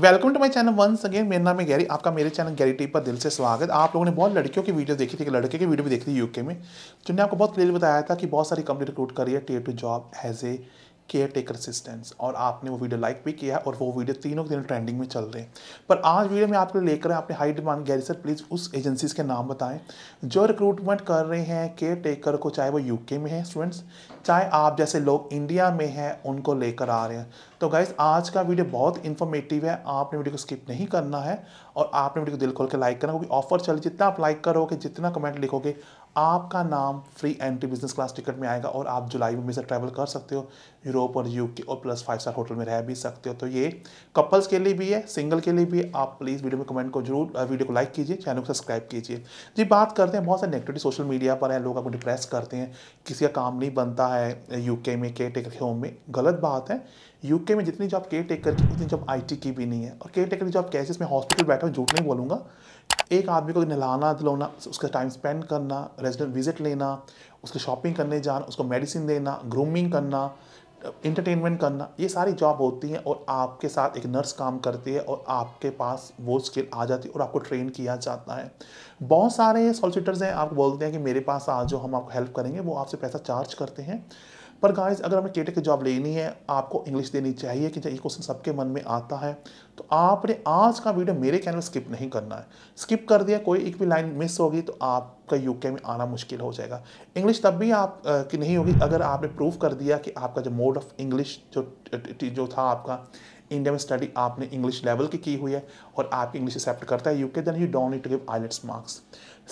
welcome to my channel once again मेरा नाम है गैरी आपका मेरे चैनल गैरी टीप पर दिल से स्वागत आप लोगों ने बहुत लड़कियों की वीडियो देखी थी लड़के की वीडियो भी देखी थी यूके में जिनने आपको बहुत क्लियर बताया था कि बहुत सारी कंपनी रिक्रूट कर रही है T two job as a caretaker assistance और आपने वो वीडियो लाइक भी किया और वो वीडियो तीनों के दिन ट्रेंडिंग में चल रहे हैं पर आज वीडियो में आपको लेकर आपने हाई डिमांड गैरी सर प्लीज़ उस एजेंसीज के नाम बताएं जो रिक्रूटमेंट कर रहे हैं केयर टेकर को चाहे वो यूके में है स्टूडेंट्स चाहे आप जैसे लोग इंडिया में हैं उनको लेकर आ रहे हैं तो गाइज आज का वीडियो बहुत इन्फॉर्मेटिव है आपने वीडियो को स्किप नहीं करना है और आपने वीडियो को दिल खोल के लाइक करना क्योंकि ऑफर चल जितना आप लाइक करोगे जितना कमेंट लिखोगे आपका नाम free entry business class ticket में आएगा और आप जुलाई में से ट्रैवल कर सकते हो यूरोप और यूके और प्लस फाइव स्टार होटल में रह भी सकते हो तो ये कपल्स के लिए भी है सिंगल के लिए भी है आप प्लीज़ वीडियो में कमेंट को जरूर वीडियो को लाइक कीजिए चैनल को सब्सक्राइब कीजिए जी बात करते हैं बहुत सारे नेगेटिव सोशल मीडिया पर है लोग आपको डिप्रेस करते हैं किसी का काम नहीं बनता है यूके में के टेक होम में गलत बात है यूके में जितनी जॉब केयर टेकर की उतनी जॉब आईटी की भी नहीं है और केयर टेकर की जॉब कैसे इसमें हॉस्पिटल बैठा झूठ नहीं बोलूँगा एक आदमी को नहलाना दिलाना उसका टाइम स्पेंड करना रेजिडेंट विजिट लेना उसकी शॉपिंग करने जाना उसको मेडिसिन देना ग्रूमिंग करना इंटरटेनमेंट करना ये सारी जॉब होती है और आपके साथ एक नर्स काम करती है और आपके पास वो स्किल आ जाती है और आपको ट्रेन किया जाता है बहुत सारे सॉलिसिटर्स हैं आप बोलते हैं कि मेरे पास आज जो हम आपको हेल्प करेंगे वो आपसे पैसा चार्ज करते हैं पर गाइस अगर हमें केटे की जॉब लेनी है आपको इंग्लिश देनी चाहिए कि ये क्वेश्चन सबके मन में आता है तो आपने आज का वीडियो मेरे कैनल स्किप नहीं करना है स्किप कर दिया कोई एक भी लाइन मिस होगी तो आपका यूके में आना मुश्किल हो जाएगा इंग्लिश तब भी आप आ, की नहीं होगी अगर आपने प्रूव कर दिया कि आपका जो मोड ऑफ इंग्लिश जो जो था आपका इंडिया में स्टडी आपने इंग्लिश लेवल की की हुई है और आप इंग्लिश एक्सेप्ट करता है UK then you don't need to give IELTS marks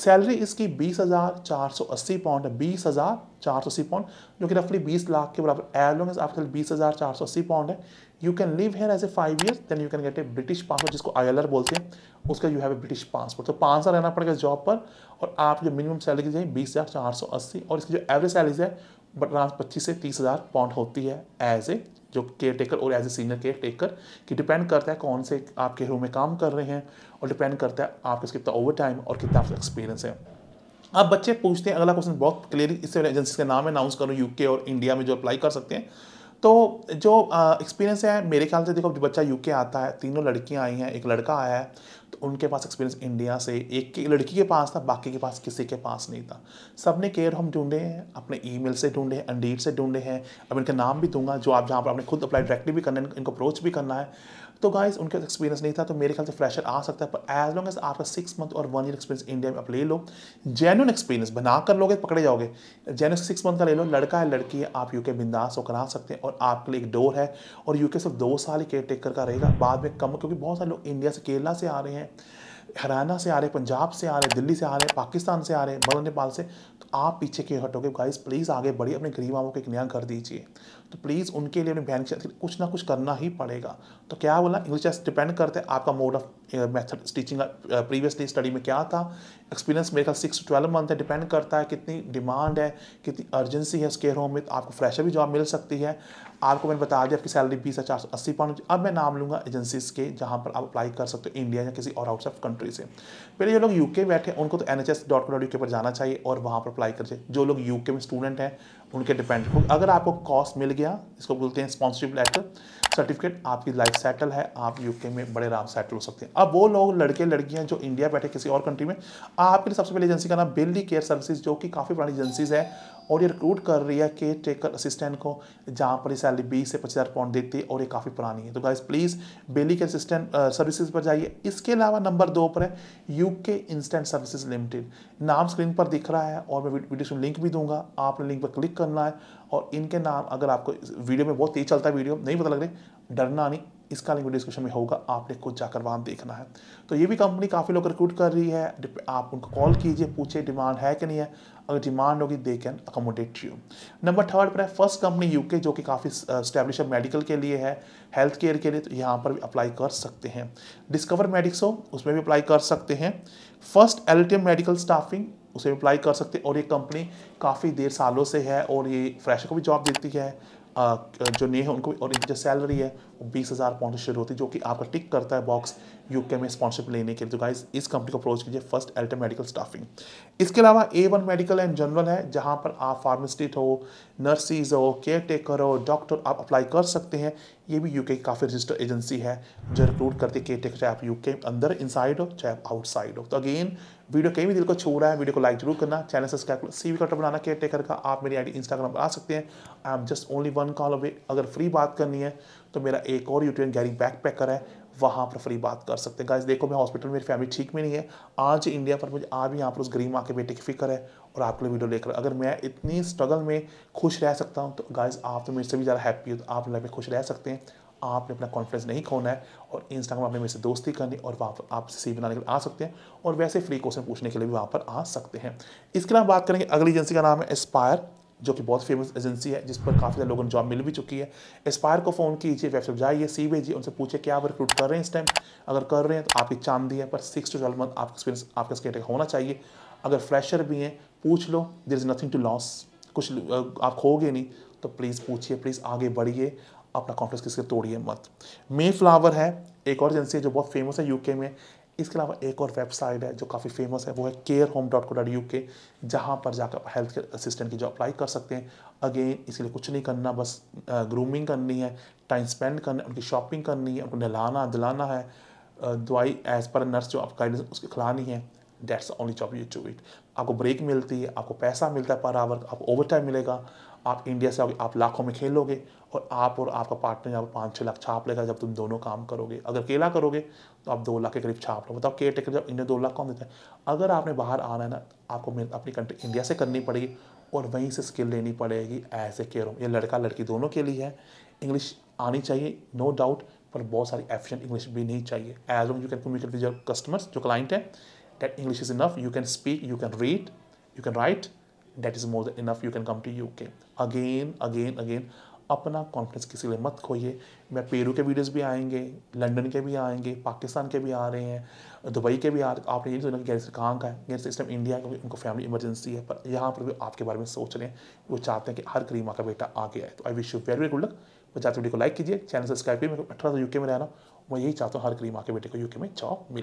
salary इसकी बीस हज़ार चार सौ अस्सी पाउंड है बीस हज़ार चार सौ अस्सी पाउंड जो कि रफली बीस लाख के बराबर एज लॉन्ग एज आपके बीस हज़ार चार सौ अस्सी पाउंड है you can live here as a five year then you can get a British passport जिसको आई बोलते हैं उसका you have a British passport तो पाँच साल रहना पड़ेगा जॉब पर और आप जो मिनिमम सैलरी चाहिए बीस हज़ार चार सौ अस्सी और इसकी जो एवरेज सैलरी है बट पच्चीस से तीस हज़ार पाउंड होती है एज ए जो केयर टेकर और as a senior caretaker कि डिपेंड करता है कौन से आपके रूम में काम कर रहे हैं और डिपेंड करता है आपके कितना ओवर टाइम और कितना आपका एक्सपीरियंस है अब बच्चे पूछते हैं अगला क्वेश्चन बहुत क्लियरली इससे एजेंसी का नाम अनाउंस करूँ यूके और इंडिया में जो अप्लाई कर सकते हैं तो जो एक्सपीरियंस है मेरे ख्याल से देखो जो बच्चा यूके आता है तीनों लड़कियां आई हैं एक लड़का आया है उनके पास एक्सपीरियंस इंडिया से एक की लड़की के पास था बाकी के पास किसी के पास नहीं था सब ने केयर हम ढूंढे हैं अपने मेल से ढूंढे हैं अंडीड से ढूंढे हैं अब इनका नाम भी दूंगा जो आप जहाँ पर आपने खुद अप्लाई डायरेक्टली भी करना है इनको अप्रोच भी करना है तो गाइज उनके पास एक्सपीरियंस नहीं था तो मेरे ख्याल से फ्रेशर आ सकता है पर एज लॉन्ग एज आपका सिक्स मंथ और वन ईयर एक्सपीरियंस इंडिया में आप ले लो जेन्यून एक्सपीरियंस बना कर लोगे पकड़े जाओगे जेन्यून सिक्स मंथ का ले लो लड़का है लड़की है आप यूके बिंदास होकर आ सकते हैं और आपके लिए एक डोर है और यूके सिर्फ दो साल ही केयर टेकर का रहेगा बाद में कम क्योंकि बहुत सारे लोग इंडिया से केरला से आ रहे हैं हरियाणा से आ रहे पंजाब से आ रहे दिल्ली से आ रहे पाकिस्तान से आ रहे बड़ो नेपाल से तो आप पीछे क्यों हटोगे गाइस प्लीज़ आगे बढ़िए अपने गरीब मामों को एक नया घर दीजिए तो प्लीज़ उनके लिए अपनी बहन के कुछ ना कुछ करना ही पड़ेगा तो क्या बोला इंग्लिश टेस्ट डिपेंड करते हैं आपका mode of method stitching previously study में क्या था एक्सपीरियंस मेरे ख्याल सिक्स टू ट्वेल्व मंथ है डिपेंड करता है कितनी डिमांड है कितनी अर्जेंसी है उसके होम में तो आपको फ्रेशर भी जॉब मिल सकती है आपको मैंने बता दिया आपकी सैलरी बीस हज़ार चार सौ अस्सी पाउंड अब मैं नाम लूँगा एजेंसीज़ के जहाँ पर आप अप्लाई कर सकते हो इंडिया या किसी और आउट ऑफ कंट्री कंट्री से पहले जो लोग यूके में बैठे उनको तो एन के पर जाना चाहिए और वहाँ पर अप्लाई कर जो लोग यूके में स्टूडेंट हैं उनके डिपेंड अगर आपको कॉस्ट मिल गया इसको बोलते हैं स्पॉन्सरशिप लेटर सर्टिफिकेट आपकी लाइफ सेटल है आप यूके में बड़े आराम सेटल हो सकते हैं अब वो लोग लड़के लड़कियां जो इंडिया बैठे किसी और कंट्री में आपके लिए सबसे पहले एजेंसी का नाम बेली केयर सर्विसेज जो कि काफ़ी पुरानी एजेंसीज है और ये रिक्रूट कर रही है केयर टेकर असिस्टेंट को जहाँ पर ये सैलरी बीस से पच्चीस हज़ार पाउंड देती है और ये काफ़ी पुरानी है तो guys please Bailey care assistant services पर जाइए इसके अलावा नंबर दो पर है यूके इंस्टेंट सर्विसेज लिमिटेड नाम स्क्रीन पर दिख रहा है और मैं वीडियो लिंक भी दूंगा आपने लिंक पर क्लिक करना है और इनके नाम अगर आपको वीडियो में बहुत तेज चलता है वीडियो नहीं पता लग रही डरना नहीं इसका लिंक डिस्क्रिप्शन में होगा आपने खुद जाकर वहाँ देखना है तो ये भी कंपनी काफ़ी लोग रिक्रूट कर रही है आप उनको कॉल कीजिए पूछे डिमांड है कि नहीं है अगर डिमांड होगी they can accommodate you number third पर है फर्स्ट कंपनी यूके जो कि काफ़ी स्टैब्लिश है मेडिकल के लिए है हेल्थ केयर के लिए तो यहाँ पर भी अप्लाई कर सकते हैं डिस्कवर मेडिक्सो उसमें भी अप्लाई कर सकते हैं फर्स्ट एल मेडिकल स्टाफिंग उसे अप्लाई कर सकते और ये कंपनी काफ़ी देर सालों से है और ये फ्रेशर को भी जॉब देती है जो नए हैं उनको और इनकी जो सैलरी है बीस हज़ार पाउंड शेयर होती है जो कि आपका टिक करता है बॉक्स यूके में स्पॉन्सरशिप लेने के लिए तो गाइस इस कंपनी को अप्रोच कीजिए फर्स्ट एल्टर मेडिकल स्टाफिंग इसके अलावा A one medical and general है जहां पर आप फार्मासिस्ट हो नर्सिस हो केयर टेकर हो डॉक्टर आप अप्लाई कर सकते हैं ये भी यूके की काफ़ी रजिस्टर एजेंसी है जो रिक्रूट करती है केयर टेकर चाहे आप यूके के अंदर इनसाइड हो चाहे आप आउटसाइड हो तो अगेन वीडियो कहीं भी दिल को छू रहा है वीडियो को लाइक जरूर करना चैनल सब्सक्राइब कर सी कटर बनाना केयर टेकर का आप मेरी आईडी इंस्टाग्राम पर आ सकते हैं I am just only one call away अगर फ्री बात करनी है तो मेरा एक और यूट्रेन गैरिंग बैक पैकर है वहाँ पर फ्री बात कर सकते हैं गाइज़ देखो मैं हॉस्पिटल में मेरी फैमिली ठीक में नहीं है आज इंडिया पर मुझे आज भी यहाँ पर उस गरीब माँ के बेटे की फिक्र है और आपके लिए वीडियो लेकर अगर मैं इतनी स्ट्रगल में खुश रह सकता हूँ तो गाइज आप तो मेरे से भी ज़्यादा हैप्पी हो तो आप लाइफ में खुश रह सकते हैं आपने अपना कॉन्फिडेंस नहीं खोना है और इंस्टाग्राम आपने मेरे से दोस्ती करनी और वहाँ पर आप सी बनाने के लिए आ सकते हैं और वैसे फ्री क्वेश्चन पूछने के लिए भी वहाँ पर आ सकते हैं इसके अलावा बात करेंगे अगली एजेंसी का नाम है एस्पायर जो कि बहुत फेमस एजेंसी है जिस पर काफ़ी सारे लोगों ने जॉब मिल भी चुकी है एस्पायर को फ़ोन कीजिए वेबसाइट जाइए सी भेजिए उनसे पूछे क्या आप रिक्रूट कर रहे हैं इस टाइम अगर कर रहे हैं तो आपकी चांदी है पर सिक्स टू ट्वेल्व मंथ आपका एक्सपीरियंस आपका स्केट होना चाहिए अगर फ्रेशर भी हैं पूछ लो there is nothing to lose कुछ आप खोगे नहीं तो प्लीज़ पूछिए प्लीज़ आगे बढ़िए अपना कॉन्फ्रेंस किसके तोड़िए मत मे फ्लावर है एक और एजेंसी है जो बहुत फेमस है यूके में इसके अलावा एक और वेबसाइट है जो काफ़ी फेमस है वो है care home dot co dot U K जहाँ पर जाकर आप हेल्थ केयर असिस्टेंट की जो अप्लाई कर सकते हैं अगेन इसके लिए कुछ नहीं करना बस ग्रूमिंग करनी है टाइम स्पेंड करना है उनकी शॉपिंग करनी है उनको नहलाना दिलाना है दवाई एज पर नर्स जो आपका गाइडेंस उसको खिलानी है that's only job you to it आपको ब्रेक मिलती है आपको पैसा मिलता है पर आवर आपको ओवर टाइम मिलेगा आप इंडिया से आओगे आप लाखों में खेलोगे और आप और आपका पार्टनर यहाँ पर पाँच छः लाख छाप लेगा जब तुम दोनों काम करोगे अगर अकेला करोगे तो आप दो लाख के करीब छाप लो आप केयर टेकर जब इंडिया दो लाख कौन देता है अगर आपने बाहर आना है ना आपको मेहनत अपनी कंट्री इंडिया से करनी पड़ेगी और वहीं से स्किल लेनी पड़ेगी एज ए केयर होम ये लड़का लड़की दोनों के लिए है इंग्लिश आनी चाहिए नो डाउट पर बहुत सारी एफिशिएंट इंग्लिश भी नहीं चाहिए as long you can communicate with your customers जो क्लाइंट है that English is enough you can speak you can read you can write is more more enough you can come to U K again again again अपना confidence किसी लिए मत खोइए मैं Peru के videos भी आएंगे लंदन के भी आएंगे पाकिस्तान के भी आ रहे हैं दुबई के भी आ रहे आपने ये सुना कि गैस कहाँ का है गैस इस टाइम इंडिया का उनको फैमिली इमरजेंसी है पर यहाँ पर भी आपके बारे में सोच रहे हैं वो चाहते हैं कि हर करीमा का बेटा आगे आए तो I wish you very very good luck वो चाहते वीडियो को लाइक कीजिए चैनल सब्सक्राइब कीजिए मैं अठारह सौ यूके में रहना मैं यही चाहता हूँ हर करीमा के बेटे को यूके में जॉब मिले